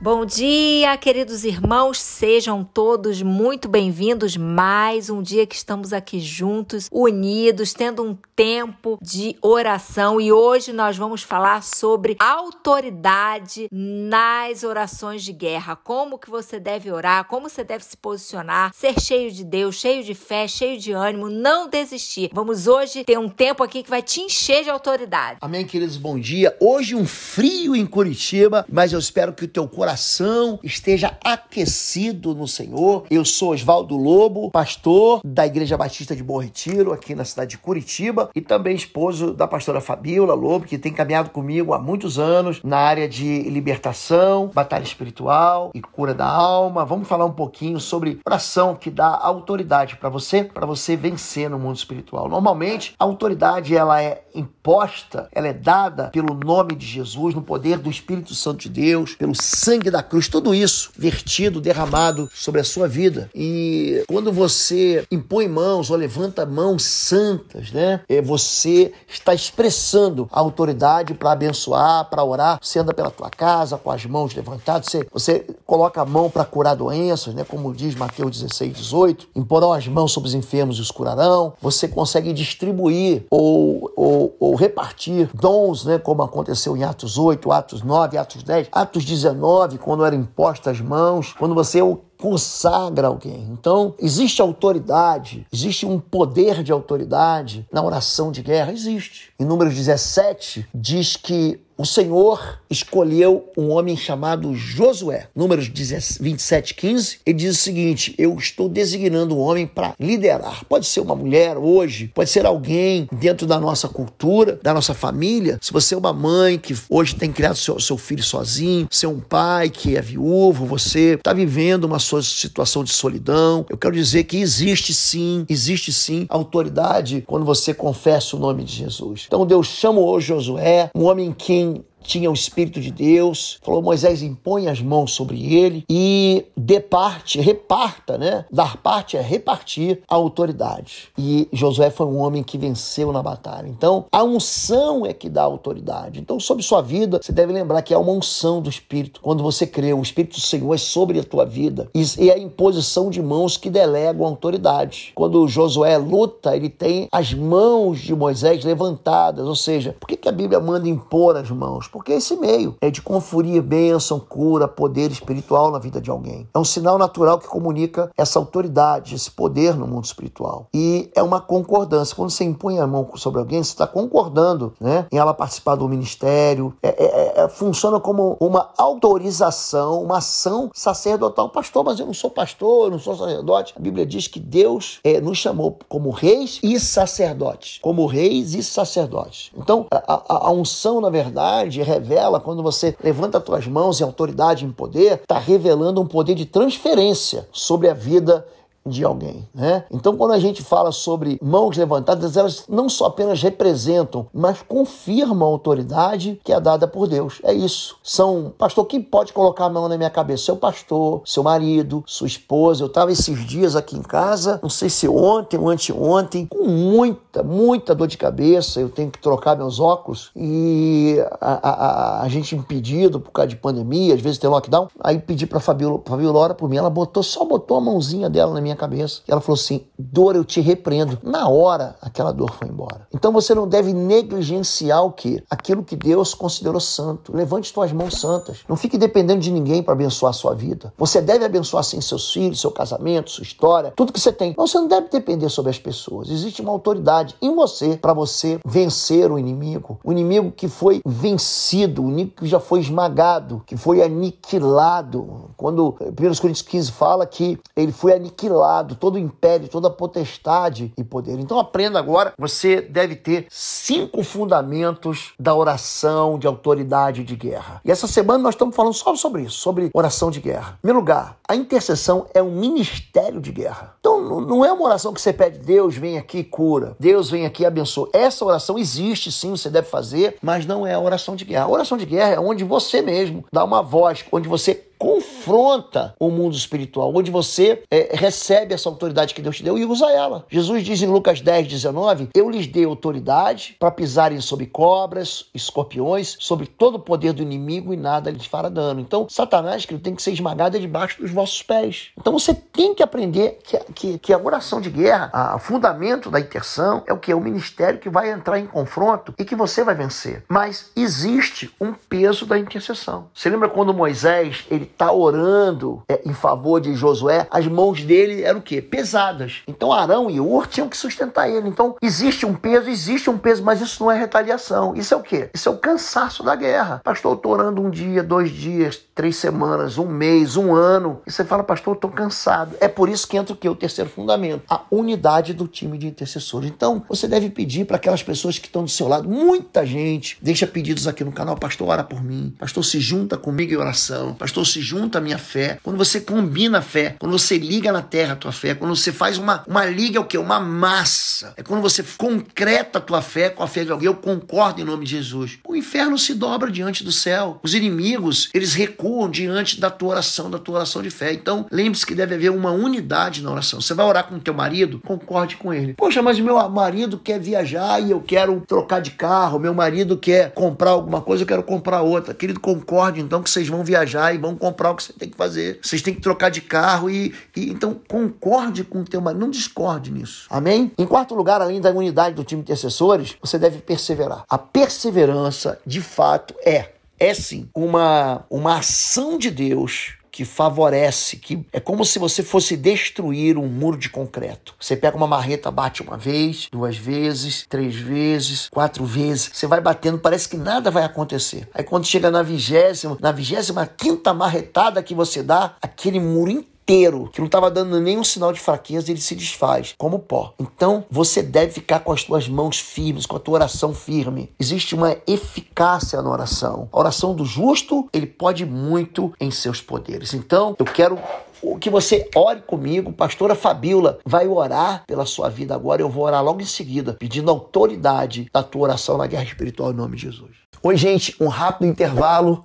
Bom dia, queridos irmãos, sejam todos muito bem-vindos. Mais um dia que estamos aqui juntos, unidos, tendo um tempo de oração e hoje nós vamos falar sobre autoridade nas orações de guerra. Como que você deve orar, como você deve se posicionar, ser cheio de Deus, cheio de fé, cheio de ânimo, não desistir. Vamos hoje ter um tempo aqui que vai te encher de autoridade. Amém, queridos, bom dia. Hoje um frio em Curitiba, mas eu espero que o teu coração coração esteja aquecido no Senhor. Eu sou Oswaldo Lobo, pastor da Igreja Batista de Bom Retiro, aqui na cidade de Curitiba, e também esposo da pastora Fabiola Lobo, que tem caminhado comigo há muitos anos na área de libertação, batalha espiritual e cura da alma. Vamos falar um pouquinho sobre oração que dá autoridade para você, para você vencer no mundo espiritual. Normalmente, a autoridade ela é imposta, ela é dada pelo nome de Jesus, no poder do Espírito Santo de Deus, pelo sangue sangue da cruz, tudo isso vertido, derramado sobre a sua vida. E quando você impõe mãos ou levanta mãos santas, né? É, você está expressando a autoridade para abençoar, para orar. Você anda pela tua casa com as mãos levantadas, você, você coloca a mão para curar doenças, né? Como diz Mateus 16, 18. Imporão as mãos sobre os enfermos e os curarão. Você consegue distribuir ou, ou, ou repartir dons, né? Como aconteceu em Atos 8, Atos 9, Atos 10, Atos 19 quando eram impostas as mãos, quando você consagra alguém. Então, existe autoridade, existe um poder de autoridade na oração de guerra? Existe. Em Números 17, diz que o Senhor escolheu um homem chamado Josué. Números 27, 15. Ele diz o seguinte: Eu estou designando um homem para liderar. Pode ser uma mulher hoje, pode ser alguém dentro da nossa cultura, da nossa família. Se você é uma mãe que hoje tem criado seu, seu filho sozinho, ser é um pai que é viúvo, você está vivendo uma sua situação de solidão. Eu quero dizer que existe sim, existe sim autoridade quando você confessa o nome de Jesus. Então Deus chama hoje Josué, um homem quem tinha o Espírito de Deus, falou: Moisés, impõe as mãos sobre ele e dê parte, reparta, né? Dar parte é repartir a autoridade. E Josué foi um homem que venceu na batalha. Então, a unção é que dá autoridade. Então, sobre sua vida, você deve lembrar que é uma unção do Espírito. Quando você crê, o Espírito do Senhor é sobre a tua vida e é a imposição de mãos que delegam a autoridade. Quando Josué luta, ele tem as mãos de Moisés levantadas, ou seja, por que a Bíblia manda impor as mãos? porque esse meio é de conferir bênção, cura, poder espiritual na vida de alguém. É um sinal natural que comunica essa autoridade, esse poder no mundo espiritual. E é uma concordância. Quando você impõe a mão sobre alguém, você está concordando né, em ela participar do ministério. É, é, é, é, funciona como uma autorização, uma ação sacerdotal. Pastor, mas eu não sou pastor, eu não sou sacerdote. A Bíblia diz que Deus é, nos chamou como reis e sacerdotes. Como reis e sacerdotes. Então, a, a, a unção, na verdade, de revela, quando você levanta as tuas mãos em autoridade, em poder, está revelando um poder de transferência sobre a vida de alguém, né? Então, quando a gente fala sobre mãos levantadas, elas não só apenas representam, mas confirmam a autoridade que é dada por Deus. É isso. São, pastor, quem pode colocar a mão na minha cabeça? Seu pastor, seu marido, sua esposa. Eu estava esses dias aqui em casa, não sei se ontem ou anteontem, com muita, muita dor de cabeça. Eu tenho que trocar meus óculos e a, a, a gente impedido por causa de pandemia, às vezes tem lockdown. Aí pedi para Fabiola, Fabiola ora por mim. Ela botou, só botou a mãozinha dela na minha cabeça. Ela falou assim: dor, eu te repreendo. Na hora, aquela dor foi embora. Então você não deve negligenciar o que? Aquilo que Deus considerou santo. Levante suas mãos santas. Não fique dependendo de ninguém para abençoar a sua vida. Você deve abençoar sim seus filhos, seu casamento, sua história, tudo que você tem. Mas você não deve depender sobre as pessoas. Existe uma autoridade em você para você vencer o inimigo. O inimigo que foi vencido, o inimigo que já foi esmagado, que foi aniquilado. Quando 1 eh, Coríntios 15 fala que ele foi aniquilado todo o império, toda a potestade e poder. Então aprenda agora, você deve ter cinco fundamentos da oração de autoridade de guerra. E essa semana nós estamos falando só sobre isso, sobre oração de guerra. Em primeiro lugar, a intercessão é um ministério de guerra. Então não é uma oração que você pede, Deus vem aqui e cura, Deus vem aqui e abençoa. Essa oração existe sim, você deve fazer, mas não é a oração de guerra. A oração de guerra é onde você mesmo dá uma voz, onde você confronta o mundo espiritual, onde você é, recebe essa autoridade que Deus te deu e usa ela. Jesus diz em Lucas 10, 19: Eu lhes dei autoridade para pisarem sobre cobras, escorpiões, sobre todo o poder do inimigo e nada lhes fará dano. Então, Satanás, que tem que ser esmagado debaixo dos vossos pés. Então, você tem que aprender que, que, que a oração de guerra, a, o fundamento da intercessão, é o que? É o ministério que vai entrar em confronto e que você vai vencer. Mas existe um peso da intercessão. Você lembra quando Moisés ele está orando é, em favor de Josué, as mãos dele eram o quê? Pesadas. Então Arão e Ur tinham que sustentar ele. Então existe um peso, existe um peso, mas isso não é retaliação. Isso é o quê? Isso é o cansaço da guerra. Pastor, eu estou orando um dia, dois dias, três semanas, um mês, um ano. E você fala, pastor, eu estou cansado. É por isso que entra o quê? O terceiro fundamento. A unidade do time de intercessores. Então, você deve pedir para aquelas pessoas que estão do seu lado. Muita gente deixa pedidos aqui no canal. Pastor, ora por mim. Pastor, se junta comigo em oração. Pastor, se se junta a minha fé, quando você combina a fé, quando você liga na terra a tua fé, quando você faz uma, uma liga, é o que? Uma massa. É quando você concreta a tua fé com a fé de alguém. Eu concordo em nome de Jesus. O inferno se dobra diante do céu. Os inimigos, eles recuam diante da tua oração, da tua oração de fé. Então, lembre-se que deve haver uma unidade na oração. Você vai orar com o teu marido? Concorde com ele. Poxa, mas meu marido quer viajar e eu quero trocar de carro. Meu marido quer comprar alguma coisa, eu quero comprar outra. Querido, concorde então que vocês vão viajar e vão comprar comprar o que você tem que fazer. Vocês têm que trocar de carro e, e então concorde com o teu marido, não discorde nisso. Amém? Em quarto lugar, além da unidade do time de assessores você deve perseverar. A perseverança, de fato, é é sim uma, uma ação de Deus que favorece, que é como se você fosse destruir um muro de concreto. Você pega uma marreta, bate uma vez, duas vezes, três vezes, quatro vezes, você vai batendo, parece que nada vai acontecer. Aí quando chega na vigésima, na vigésima quinta marretada que você dá, aquele muro inteiro inteiro, que não estava dando nenhum sinal de fraqueza, ele se desfaz, como pó. Então, você deve ficar com as suas mãos firmes, com a tua oração firme. Existe uma eficácia na oração. A oração do justo, ele pode muito em seus poderes. Então, eu quero o que você ore comigo, pastora Fabiola vai orar pela sua vida agora, eu vou orar logo em seguida, pedindo autoridade da tua oração na guerra espiritual em nome de Jesus. Oi, gente, um rápido intervalo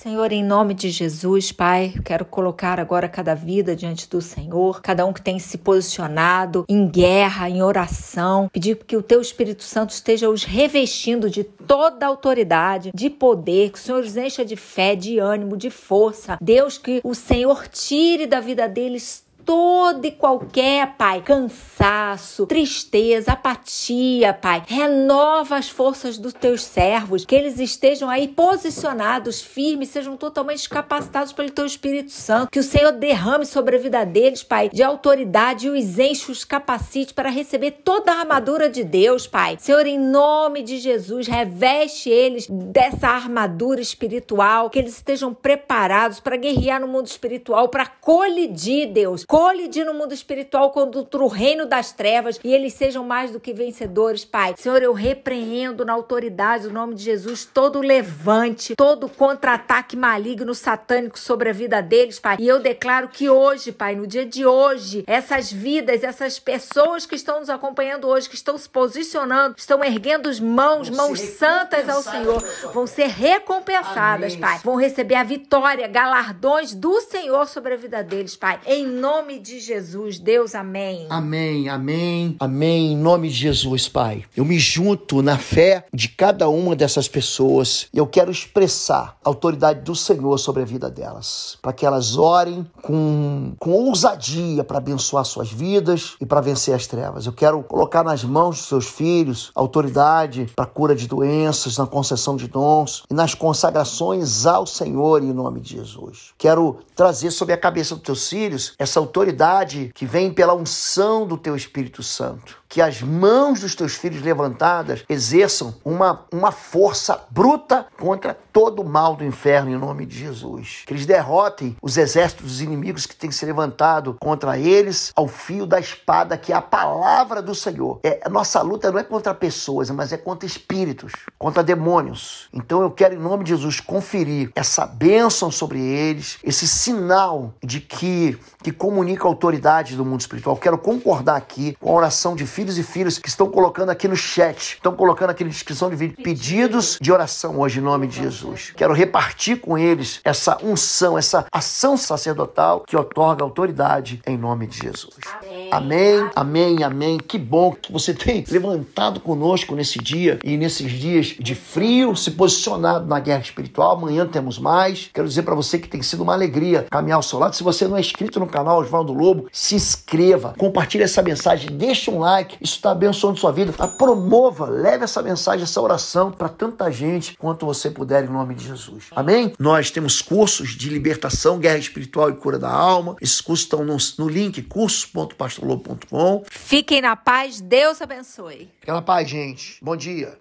Senhor, em nome de Jesus, Pai, quero colocar agora cada vida diante do Senhor, cada um que tem se posicionado em guerra, em oração, pedir que o Teu Espírito Santo esteja os revestindo de toda a autoridade, de poder, que o Senhor os encha de fé, de ânimo, de força. Deus, que o Senhor tire da vida deles todo e qualquer, Pai, cansaço, tristeza, apatia, Pai. Renova as forças dos teus servos, que eles estejam aí posicionados, firmes, sejam totalmente capacitados pelo teu Espírito Santo. Que o Senhor derrame sobre a vida deles, Pai, de autoridade e os enche, os capacite para receber toda a armadura de Deus, Pai. Senhor, em nome de Jesus, reveste eles dessa armadura espiritual, que eles estejam preparados para guerrear no mundo espiritual, para colidir, Deus. Colidir colidir no mundo espiritual contra o reino das trevas e eles sejam mais do que vencedores, Pai. Senhor, eu repreendo na autoridade, no nome de Jesus, todo levante, todo contra-ataque maligno, satânico sobre a vida deles, Pai. E eu declaro que hoje, Pai, no dia de hoje, essas vidas, essas pessoas que estão nos acompanhando hoje, que estão se posicionando, estão erguendo as mãos, vão mãos santas ao Senhor, vão ser recompensadas, Amém. Pai. Vão receber a vitória, galardões do Senhor sobre a vida deles, Pai. Em nome nome de Jesus, Deus, amém. Amém, amém, amém. Em nome de Jesus, Pai. Eu me junto na fé de cada uma dessas pessoas. Eu quero expressar a autoridade do Senhor sobre a vida delas, para que elas orem com, com ousadia para abençoar suas vidas e para vencer as trevas. Eu quero colocar nas mãos dos seus filhos autoridade para cura de doenças, na concessão de dons e nas consagrações ao Senhor em nome de Jesus. Quero trazer sobre a cabeça dos teus filhos essa autoridade autoridade que vem pela unção do teu Espírito Santo que as mãos dos teus filhos levantadas exerçam uma, uma força bruta contra todo o mal do inferno, em nome de Jesus. Que eles derrotem os exércitos dos inimigos que têm se levantado contra eles ao fio da espada, que é a palavra do Senhor. É, a nossa luta não é contra pessoas, mas é contra espíritos, contra demônios. Então eu quero, em nome de Jesus, conferir essa bênção sobre eles, esse sinal de que, que comunica a autoridade do mundo espiritual. quero concordar aqui com a oração de filhos e filhas que estão colocando aqui no chat, estão colocando aqui na descrição de vídeo, pedidos de oração hoje em nome de Jesus. Quero repartir com eles essa unção, essa ação sacerdotal que otorga autoridade em nome de Jesus. Amém, amém, amém. Que bom que você tem levantado conosco nesse dia e nesses dias de frio, se posicionado na guerra espiritual. Amanhã temos mais. Quero dizer para você que tem sido uma alegria caminhar ao seu lado. Se você não é inscrito no canal Oswaldo Lobo, se inscreva, compartilhe essa mensagem, deixa um like isso está abençoando sua vida. Promova, leve essa mensagem, essa oração para tanta gente quanto você puder, em nome de Jesus. Amém? Nós temos cursos de libertação, guerra espiritual e cura da alma. Esses cursos estão no, no link curso.pastorlobo.com. Fiquem na paz, Deus abençoe. Fiquem na paz, gente. Bom dia.